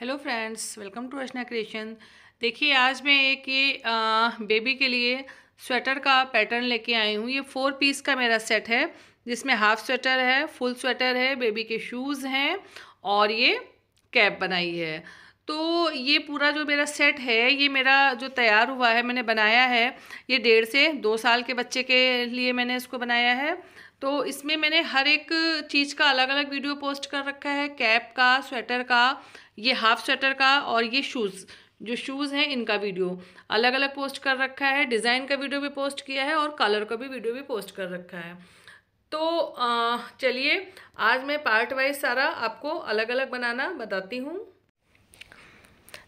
hello friends welcome to Rachna creation देखिए आज मैं एक ये बेबी के लिए स्वेटर का पैटर्न लेके आई हूँ ये फोर पीस का मेरा सेट है जिसमें हाफ स्वेटर है फुल स्वेटर है बेबी के शूज़ हैं और ये कैप बनाई है तो ये पूरा जो मेरा सेट है ये मेरा जो तैयार हुआ है मैंने बनाया है ये डेढ़ से दो साल के बच्चे के लिए मैंने इसको बनाया है तो इसमें मैंने हर एक चीज़ का अलग अलग वीडियो पोस्ट कर रखा है कैप का स्वेटर का ये हाफ स्वेटर का और ये शूज़ जो शूज़ हैं इनका वीडियो अलग अलग पोस्ट कर रखा है डिज़ाइन का वीडियो भी पोस्ट किया है और कलर का भी वीडियो भी पोस्ट कर रखा है तो चलिए आज मैं पार्ट वाइज सारा आपको अलग अलग बनाना बताती हूँ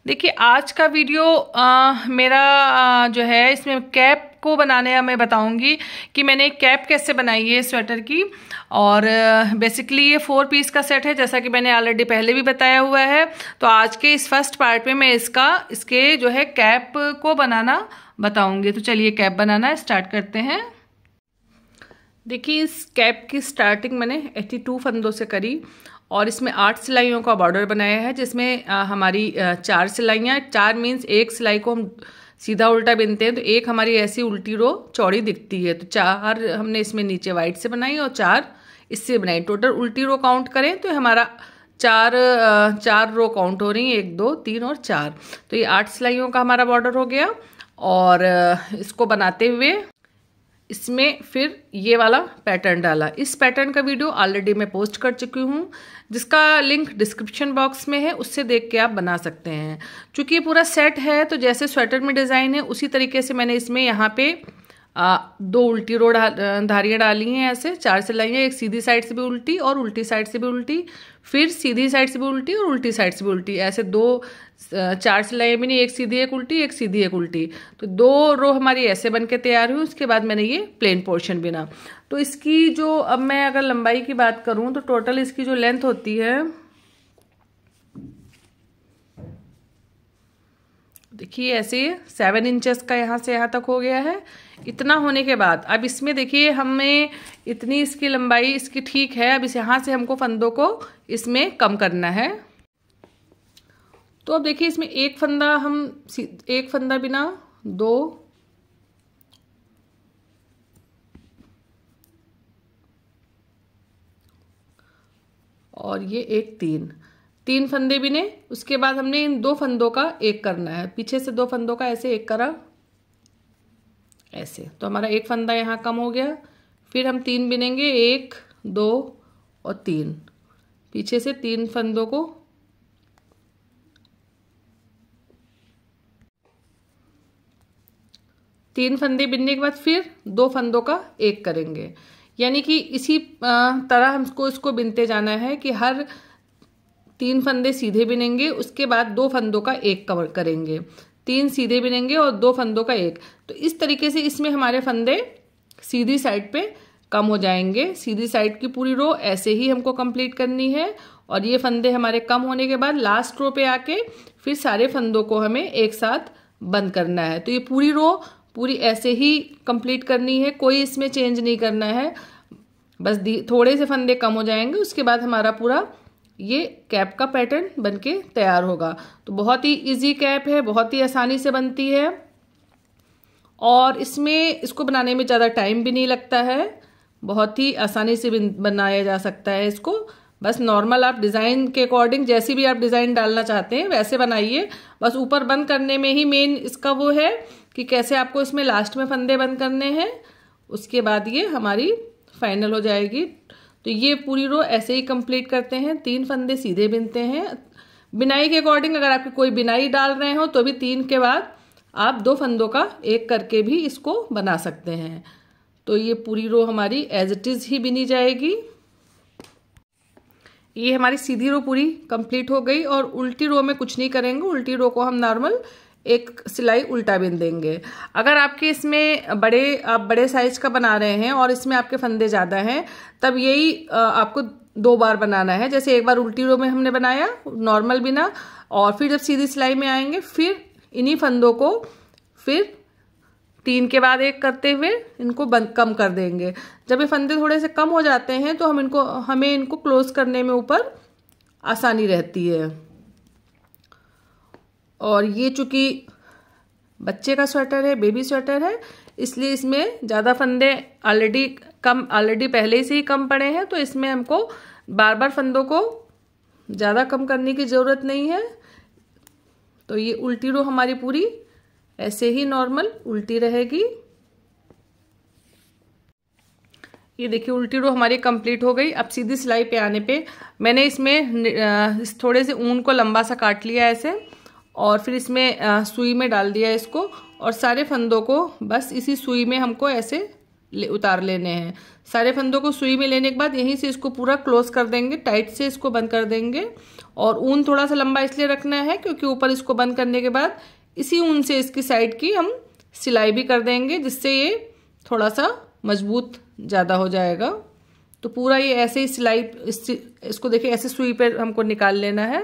देखिए आज का वीडियो आ, मेरा आ, जो है इसमें कैप को बनाने मैं बताऊंगी कि मैंने कैप कैसे बनाई है स्वेटर की और बेसिकली ये फोर पीस का सेट है जैसा कि मैंने ऑलरेडी पहले भी बताया हुआ है तो आज के इस फर्स्ट पार्ट में मैं इसका इसके जो है कैप को बनाना बताऊंगी तो चलिए कैप बनाना स्टार्ट करते हैं देखिए इस कैप की स्टार्टिंग मैंने एट्टी टू फंदों से करी और इसमें आठ सिलाइयों का बॉर्डर बनाया है जिसमें हमारी चार सिलाइयाँ चार मीन्स एक सिलाई को हम सीधा उल्टा बिनते हैं तो एक हमारी ऐसी उल्टी रो चौड़ी दिखती है तो चार हमने इसमें नीचे वाइट से बनाई और चार इससे बनाई टोटल उल्टी रो काउंट करें तो हमारा चार चार रो काउंट हो रही है एक दो तीन और चार तो ये आठ सिलाइयों का हमारा बॉर्डर हो गया और इसको बनाते हुए इसमें फिर ये वाला पैटर्न डाला इस पैटर्न का वीडियो ऑलरेडी मैं पोस्ट कर चुकी हूँ जिसका लिंक डिस्क्रिप्शन बॉक्स में है उससे देख के आप बना सकते हैं चूँकि ये पूरा सेट है तो जैसे स्वेटर में डिज़ाइन है उसी तरीके से मैंने इसमें यहाँ पे आ, दो उल्टी रो धारियाँ डाली हैं ऐसे चार सिलाइयाँ एक सीधी साइड से भी उल्टी और उल्टी साइड से भी उल्टी फिर सीधी साइड से भी उल्टी और उल्टी साइड से भी उल्टी ऐसे दो चार सिलाइयाँ भी नहीं एक सीधी एक उल्टी एक सीधी एक उल्टी तो दो रो हमारी ऐसे बन के तैयार हुई उसके बाद मैंने ये प्लेन पोर्शन बिना तो इसकी जो अब मैं अगर लंबाई की बात करूँ तो टोटल इसकी जो लेंथ होती है देखिए ऐसे सेवन इंचेस का यहाँ से यहाँ तक हो गया है इतना होने के बाद अब इसमें देखिए हमें इतनी इसकी लंबाई इसकी ठीक है अब इस यहाँ से हमको फंदों को इसमें कम करना है तो अब देखिए इसमें एक फंदा हम एक फंदा बिना दो और ये एक तीन तीन फंदे बिने उसके बाद हमने इन दो फंदों का एक करना है पीछे से दो फंदों का ऐसे एक करा ऐसे तो हमारा एक फंदा यहाँ कम हो गया फिर हम तीन बिनेंगे एक दो और तीन पीछे से तीन फंदों को तीन फंदे बिनने के बाद फिर दो फंदों का एक करेंगे यानी कि इसी तरह हमको इसको बिनते जाना है कि हर तीन फंदे सीधे बिनेंगे उसके बाद दो फंदों का एक कवर करेंगे तीन सीधे बिनेंगे और दो फंदों का एक तो इस तरीके से इसमें हमारे फंदे सीधी साइड पे कम हो जाएंगे सीधी साइड की पूरी रो ऐसे ही हमको कंप्लीट करनी है और ये फंदे हमारे कम होने के बाद लास्ट रो पे आके फिर सारे फंदों को हमें एक साथ बंद करना है तो ये पूरी रो पूरी ऐसे ही कंप्लीट करनी है कोई इसमें चेंज नहीं करना है बस थोड़े से फंदे कम हो जाएंगे उसके बाद हमारा पूरा ये कैप का पैटर्न बनके तैयार होगा तो बहुत ही इजी कैप है बहुत ही आसानी से बनती है और इसमें इसको बनाने में ज़्यादा टाइम भी नहीं लगता है बहुत ही आसानी से बनाया जा सकता है इसको बस नॉर्मल आप डिज़ाइन के अकॉर्डिंग जैसी भी आप डिज़ाइन डालना चाहते हैं वैसे बनाइए बस ऊपर बंद करने में ही मेन इसका वो है कि कैसे आपको इसमें लास्ट में फंदे बंद करने हैं उसके बाद ये हमारी फाइनल हो जाएगी तो ये पूरी रो ऐसे ही कंप्लीट करते हैं तीन फंदे सीधे बिनते हैं बिनाई के अकॉर्डिंग अगर आपकी कोई बिनाई डाल रहे हो तो भी तीन के बाद आप दो फंदों का एक करके भी इसको बना सकते हैं तो ये पूरी रो हमारी एज इट इज़ ही बिनी जाएगी ये हमारी सीधी रो पूरी कंप्लीट हो गई और उल्टी रो में कुछ नहीं करेंगे उल्टी रो को हम नॉर्मल एक सिलाई उल्टा बिन देंगे अगर आपके इसमें बड़े आप बड़े साइज का बना रहे हैं और इसमें आपके फंदे ज़्यादा हैं तब यही आपको दो बार बनाना है जैसे एक बार उल्टी रो में हमने बनाया नॉर्मल बिना और फिर जब सीधी सिलाई में आएंगे फिर इन्हीं फंदों को फिर तीन के बाद एक करते हुए इनको बंद कम कर देंगे जब ये फंदे थोड़े से कम हो जाते हैं तो हम इनको हमें इनको क्लोज करने में ऊपर आसानी रहती है और ये चूँकि बच्चे का स्वेटर है बेबी स्वेटर है इसलिए इसमें ज़्यादा फंदे ऑलरेडी कम ऑलरेडी पहले से ही कम पड़े हैं तो इसमें हमको बार बार फंदों को ज़्यादा कम करने की ज़रूरत नहीं है तो ये उल्टी रो हमारी पूरी ऐसे ही नॉर्मल उल्टी रहेगी ये देखिए उल्टी रो हमारी कंप्लीट हो गई अब सीधी सिलाई पे आने पे मैंने इसमें इस थोड़े से ऊन को लंबा सा काट लिया ऐसे और फिर इसमें सुई में डाल दिया इसको और सारे फंदों को बस इसी सुई में हमको ऐसे ले, उतार लेने हैं सारे फंदों को सुई में लेने के बाद यहीं से इसको पूरा क्लोज कर देंगे टाइट से इसको बंद कर देंगे और ऊन थोड़ा सा लंबा इसलिए रखना है क्योंकि ऊपर इसको बंद करने के बाद इसी ऊन से इसकी साइड की हम सिलाई भी कर देंगे जिससे ये थोड़ा सा मजबूत ज़्यादा हो जाएगा तो पूरा ये ऐसे ही सिलाई इस, इसको देखिए ऐसे सुई पर हमको निकाल लेना है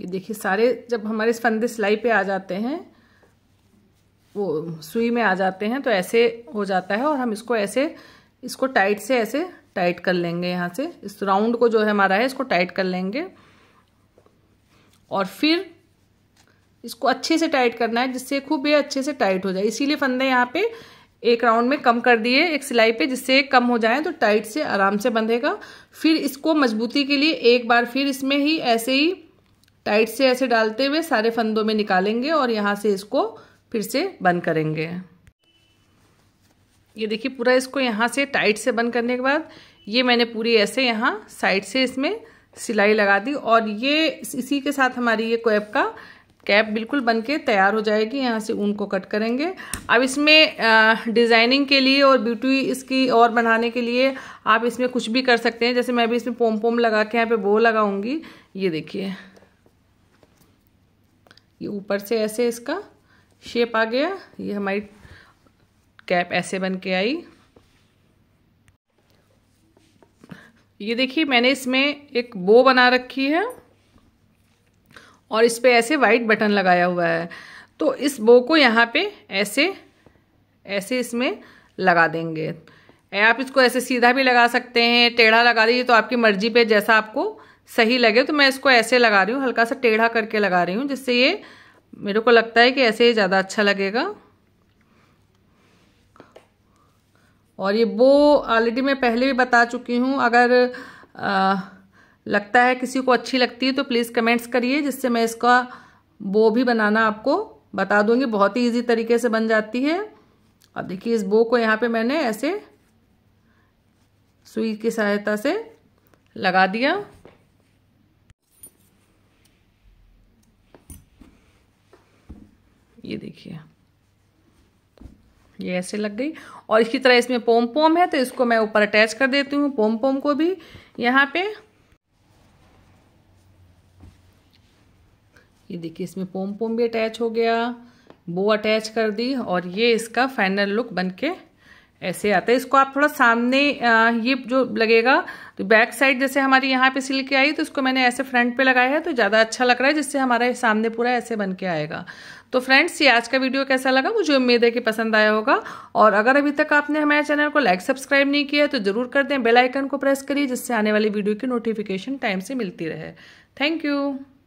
ये देखिए सारे जब हमारे फंदे सिलाई पे आ जाते हैं वो सुई में आ जाते हैं तो ऐसे हो जाता है और हम इसको ऐसे इसको टाइट से ऐसे टाइट कर लेंगे यहाँ से इस राउंड को जो है हमारा है इसको टाइट कर लेंगे और फिर इसको अच्छे से टाइट करना है जिससे खूब ये अच्छे से टाइट हो जाए इसीलिए फंदे यहाँ पे एक राउंड में कम कर दिए एक सिलाई पे जिससे कम हो जाए तो टाइट से आराम से बंधेगा फिर इसको मजबूती के लिए एक बार फिर इसमें ही ऐसे ही टाइट से ऐसे डालते हुए सारे फंदों में निकालेंगे और यहाँ से इसको फिर से बंद करेंगे ये देखिए पूरा इसको यहाँ से टाइट से बंद करने के बाद ये मैंने पूरी ऐसे यहाँ साइड से इसमें सिलाई लगा दी और ये इसी के साथ हमारी ये कैप का कैप बिल्कुल बन के तैयार हो जाएगी यहाँ से ऊन को कट करेंगे अब इसमें डिज़ाइनिंग के लिए और ब्यूटी इसकी और बनाने के लिए आप इसमें कुछ भी कर सकते हैं जैसे मैं भी इसमें पोम पोम लगा के यहाँ पे बो लगाऊंगी ये देखिए ये ऊपर से ऐसे इसका शेप आ गया ये हमारी कैप ऐसे बन के आई ये देखिए मैंने इसमें एक बो बना रखी है और इस पर ऐसे वाइट बटन लगाया हुआ है तो इस बो को यहाँ पे ऐसे ऐसे इसमें लगा देंगे आप इसको ऐसे सीधा भी लगा सकते हैं टेढ़ा लगा दीजिए तो आपकी मर्जी पे जैसा आपको सही लगे तो मैं इसको ऐसे लगा रही हूँ हल्का सा टेढ़ा करके लगा रही हूँ जिससे ये मेरे को लगता है कि ऐसे ही ज़्यादा अच्छा लगेगा और ये वो ऑलरेडी मैं पहले भी बता चुकी हूँ अगर आ, लगता है किसी को अच्छी लगती है तो प्लीज़ कमेंट्स करिए जिससे मैं इसका बो भी बनाना आपको बता दूंगी बहुत ही इजी तरीके से बन जाती है अब देखिए इस बो को यहाँ पे मैंने ऐसे सुई की सहायता से लगा दिया ये देखिए ये ऐसे लग गई और इसी तरह इसमें पोम पोम है तो इसको मैं ऊपर अटैच कर देती हूँ पोम पोम को भी यहाँ पे ये देखिए इसमें पोम पोम भी अटैच हो गया बो अटैच कर दी और ये इसका फाइनल लुक बनके ऐसे आता है इसको आप थोड़ा सामने ये जो लगेगा तो बैक साइड जैसे हमारी यहाँ पे सिल के आई तो इसको मैंने ऐसे फ्रंट पे लगाया है तो ज़्यादा अच्छा लग रहा है जिससे हमारा सामने पूरा ऐसे बन के आएगा तो फ्रेंड्स ये आज का वीडियो कैसा लगा मुझे उम्मीद है कि पसंद आया होगा और अगर अभी तक आपने हमारे चैनल को लाइक सब्सक्राइब नहीं किया तो ज़रूर कर दें बेलाइकन को प्रेस करिए जिससे आने वाली वीडियो की नोटिफिकेशन टाइम से मिलती रहे थैंक यू